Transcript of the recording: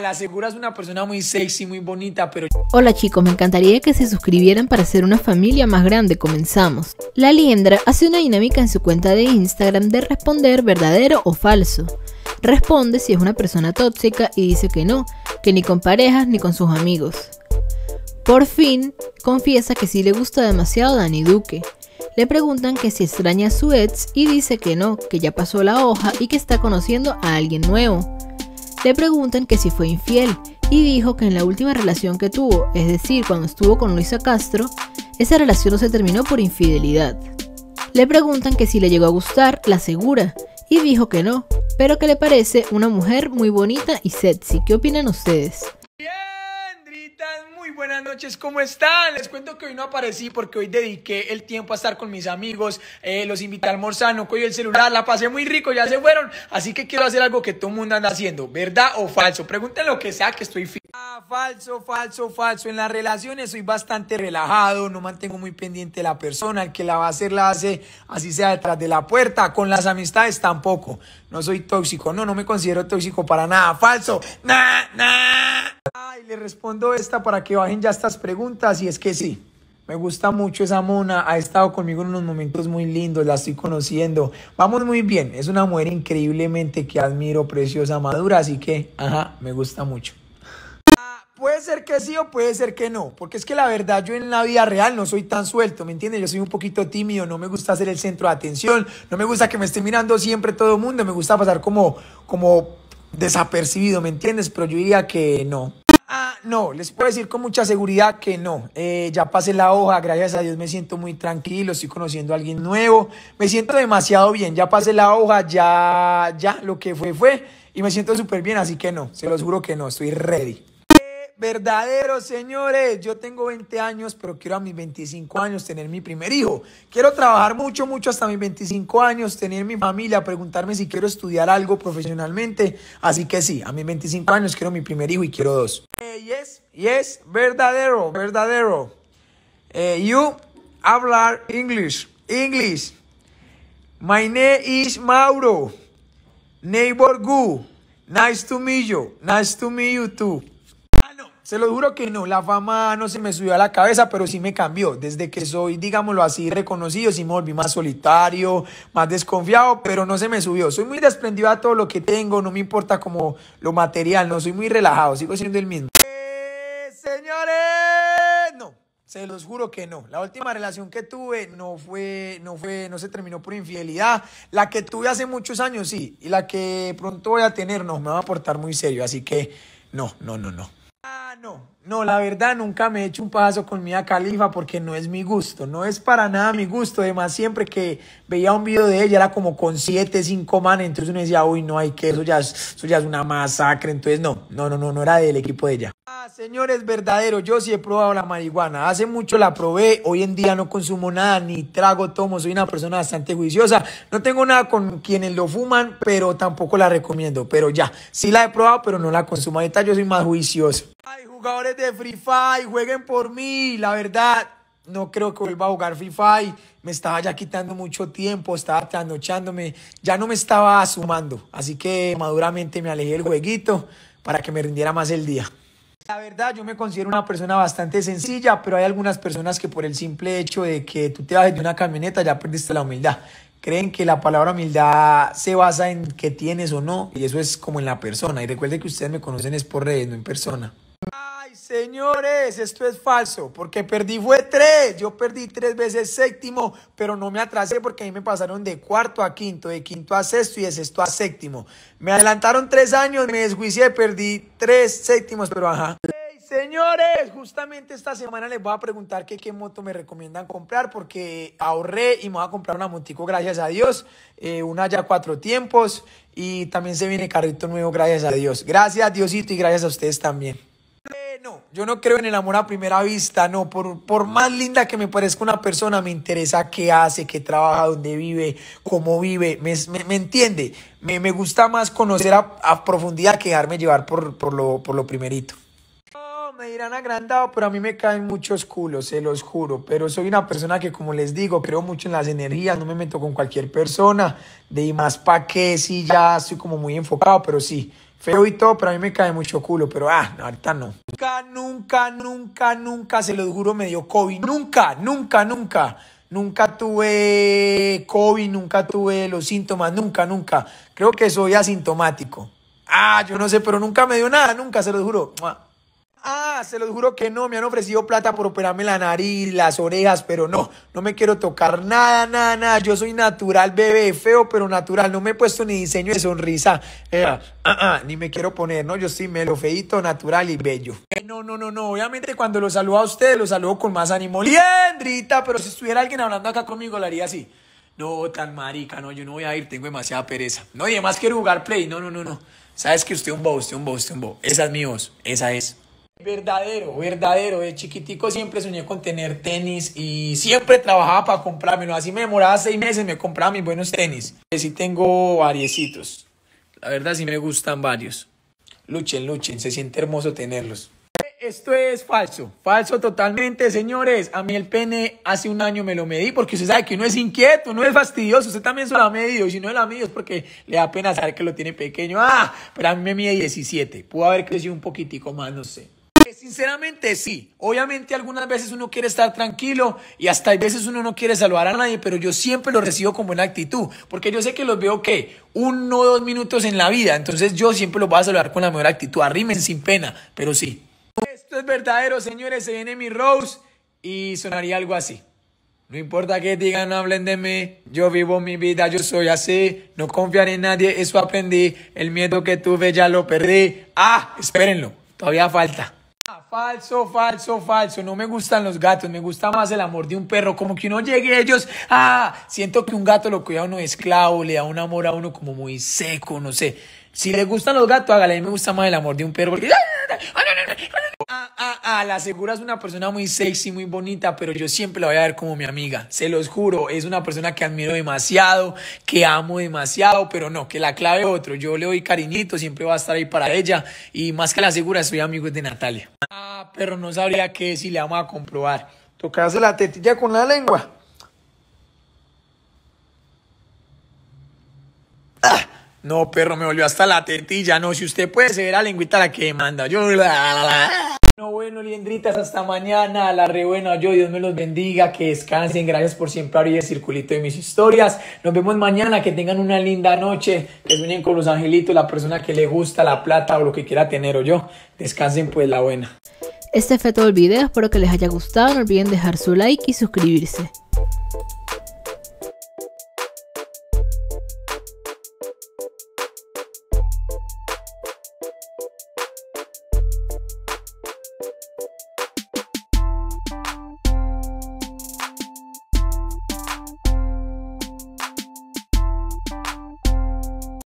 la segura es una persona muy sexy, muy bonita, pero... Hola chicos, me encantaría que se suscribieran para ser una familia más grande, comenzamos. La Liendra hace una dinámica en su cuenta de Instagram de responder verdadero o falso. Responde si es una persona tóxica y dice que no, que ni con parejas ni con sus amigos. Por fin, confiesa que sí le gusta demasiado Dani Duque. Le preguntan que si extraña a su ex y dice que no, que ya pasó la hoja y que está conociendo a alguien nuevo le preguntan que si fue infiel y dijo que en la última relación que tuvo, es decir, cuando estuvo con Luisa Castro, esa relación no se terminó por infidelidad. Le preguntan que si le llegó a gustar, la segura y dijo que no, pero que le parece una mujer muy bonita y sexy. ¿Qué opinan ustedes? noches, ¿cómo están? Les cuento que hoy no aparecí porque hoy dediqué el tiempo a estar con mis amigos, eh, los invité a almorzar, no cogí el celular, la pasé muy rico, ya se fueron, así que quiero hacer algo que todo el mundo anda haciendo, ¿verdad o falso? Pregúntenlo lo que sea que estoy ah, falso, falso, falso. En las relaciones soy bastante relajado, no mantengo muy pendiente la persona, el que la va a hacer la hace, así sea detrás de la puerta, con las amistades tampoco. No soy tóxico, no, no me considero tóxico para nada, falso. na, na respondo esta para que bajen ya estas preguntas y es que sí. Me gusta mucho esa mona, ha estado conmigo en unos momentos muy lindos, la estoy conociendo. Vamos muy bien, es una mujer increíblemente que admiro, preciosa, madura, así que, ajá, me gusta mucho. Ah, puede ser que sí o puede ser que no, porque es que la verdad yo en la vida real no soy tan suelto, ¿me entiendes? Yo soy un poquito tímido, no me gusta ser el centro de atención, no me gusta que me esté mirando siempre todo el mundo, me gusta pasar como, como desapercibido, ¿me entiendes? Pero yo diría que no no, les puedo decir con mucha seguridad que no. Eh, ya pasé la hoja, gracias a Dios me siento muy tranquilo, estoy conociendo a alguien nuevo, me siento demasiado bien, ya pasé la hoja, ya, ya, lo que fue fue, y me siento súper bien, así que no, se los juro que no, estoy ready verdadero, señores. Yo tengo 20 años, pero quiero a mis 25 años tener mi primer hijo. Quiero trabajar mucho, mucho hasta mis 25 años, tener mi familia, preguntarme si quiero estudiar algo profesionalmente. Así que sí, a mis 25 años quiero mi primer hijo y quiero dos. Eh, yes, yes, verdadero, verdadero. Eh, you hablar English, English. My name is Mauro. Neighbor Gu. Nice to meet you. Nice to meet you too. Se lo juro que no, la fama no se me subió a la cabeza, pero sí me cambió. Desde que soy, digámoslo así, reconocido, sí me volví más solitario, más desconfiado, pero no se me subió. Soy muy desprendido a todo lo que tengo, no me importa como lo material, no soy muy relajado, sigo siendo el mismo. Eh, señores, no. Se los juro que no. La última relación que tuve no fue, no fue, no se terminó por infidelidad. La que tuve hace muchos años, sí. Y la que pronto voy a tener, no, me va a portar muy serio. Así que no, no, no, no no, no, la verdad nunca me he hecho un paso con Mia Califa porque no es mi gusto, no es para nada mi gusto. Además, siempre que veía un video de ella era como con 7, 5 manes, entonces uno decía, uy, no hay que, eso ya, es, una masacre. Entonces, no, no, no, no, no era del equipo de ella. Ah, señores, verdadero, yo sí he probado la marihuana. Hace mucho la probé, hoy en día no consumo nada, ni trago, tomo, soy una persona bastante juiciosa. No tengo nada con quienes lo fuman, pero tampoco la recomiendo. Pero ya, sí la he probado, pero no la consumo. Ahorita yo soy más juicioso jugadores de Free Fire, jueguen por mí. La verdad, no creo que vuelva a jugar Free Fire. Me estaba ya quitando mucho tiempo, estaba trasnochándome, ya no me estaba sumando. Así que maduramente me alejé del jueguito para que me rindiera más el día. La verdad, yo me considero una persona bastante sencilla, pero hay algunas personas que por el simple hecho de que tú te bajes de una camioneta ya perdiste la humildad. Creen que la palabra humildad se basa en qué tienes o no, y eso es como en la persona. Y recuerden que ustedes me conocen es por redes, no en persona. Señores, esto es falso, porque perdí fue tres. Yo perdí tres veces séptimo, pero no me atrasé porque a mí me pasaron de cuarto a quinto, de quinto a sexto y de sexto a séptimo. Me adelantaron tres años, me desjuicié, perdí tres séptimos, pero ajá. señores, justamente esta semana les voy a preguntar qué moto me recomiendan comprar porque ahorré y me voy a comprar una motico, gracias a Dios, eh, una ya cuatro tiempos y también se viene carrito nuevo, gracias a Dios. Gracias Diosito y gracias a ustedes también yo no creo en el amor a primera vista, no. Por, por más linda que me parezca una persona, me interesa qué hace, qué trabaja, dónde vive, cómo vive. ¿Me, me, entiende? Me, me, gusta más conocer a, a, profundidad que dejarme llevar por, por, lo, por lo primerito. me dirán agrandado, pero a mí me caen muchos culos, se los juro. Pero soy una persona que, como les digo, creo mucho en las energías, no me meto con cualquier persona. De más pa' qué, sí, ya estoy como muy enfocado, pero sí, feo y todo, pero a mí me cae mucho culo, pero ah, no, ahorita no. Nunca, nunca, nunca, nunca, se lo juro, me dio COVID. Nunca, nunca, nunca. Nunca tuve COVID, nunca tuve los síntomas, nunca, nunca. Creo que soy asintomático. Ah, yo no sé, pero nunca me dio nada, nunca, se lo juro. Ah, se los juro que no. Me han ofrecido plata por operarme la nariz, las orejas, pero no. No me quiero tocar nada, nada, nada. Yo soy natural, bebé. Feo, pero natural. No me he puesto ni diseño de sonrisa. Eh, ah, ah, ni me quiero poner, ¿no? Yo sí, me lo feito, natural y bello. Eh, no, no, no, no. Obviamente, cuando lo saludo a ustedes, lo saludo con más ánimo. Liendrita, pero si estuviera alguien hablando acá conmigo, lo haría así. No, tan marica, no, yo no voy a ir, tengo demasiada pereza. No, y además quiero jugar play. No, no, no, no. Sabes que usted es un bo usted es un bo usted un bo Esa es mi voz, esa es. Verdadero, verdadero. De chiquitico siempre soñé con tener tenis y siempre trabajaba para comprármelo. Así me demoraba seis meses, me compraba mis buenos tenis. Sí tengo variecitos. La verdad sí me gustan varios. Luchen, luchen, se siente hermoso tenerlos. Esto es falso, falso totalmente, señores. A mí el pene hace un año me lo medí porque usted sabe que no es inquieto, no es fastidioso, usted también se lo ha medido si no lo ha medido es porque le da pena saber que lo tiene pequeño. Ah, pero a mí me mide 17, pudo haber crecido un poquitico más, no sé sinceramente sí. Obviamente algunas veces uno quiere estar tranquilo y hasta hay veces uno no quiere salvar a nadie, pero yo siempre lo recibo con buena actitud, porque yo sé que los veo que uno o dos minutos en la vida, entonces yo siempre los voy a saludar con la mejor actitud. Arrimen sin pena, pero sí. Esto es verdadero, señores, se viene mi Rose y sonaría algo así. No importa que digan, no hablen de mí, yo vivo mi vida, yo soy así, no confiar en nadie, eso aprendí, el miedo que tuve ya lo perdí. Ah, espérenlo, todavía falta. Falso, falso, falso. No me gustan los gatos, me gusta más el amor de un perro. Como que uno llegue a ellos, ah, siento que un gato lo cuida a uno esclavo, le da un amor a uno como muy seco, no sé. Si le gustan los gatos, hágale. A mí me gusta más el amor de un perro. Porque... Ah, ah, ah, ah, ah, ah, la segura es una persona muy sexy, muy bonita, pero yo siempre la voy a ver como mi amiga. Se los juro, es una persona que admiro demasiado, que amo demasiado, pero no, que la clave es otro. Yo le doy cariñito, siempre va a estar ahí para ella. Y más que la segura, soy amigo de Natalia. Ah, pero no sabría qué si le vamos a comprobar. Tocarse la tetilla con la lengua. Ah, no, perro, me volvió hasta la tetilla. No, si usted puede, se ve la lengüita la que manda. Yo. Bueno, lindritas, hasta mañana. La re buena yo. Dios me los bendiga. Que descansen. Gracias por siempre abrir el circulito de mis historias. Nos vemos mañana. Que tengan una linda noche. Que con los angelitos, la persona que le gusta, la plata o lo que quiera tener o yo. Descansen pues la buena. Este fue todo el video. Espero que les haya gustado. No olviden dejar su like y suscribirse.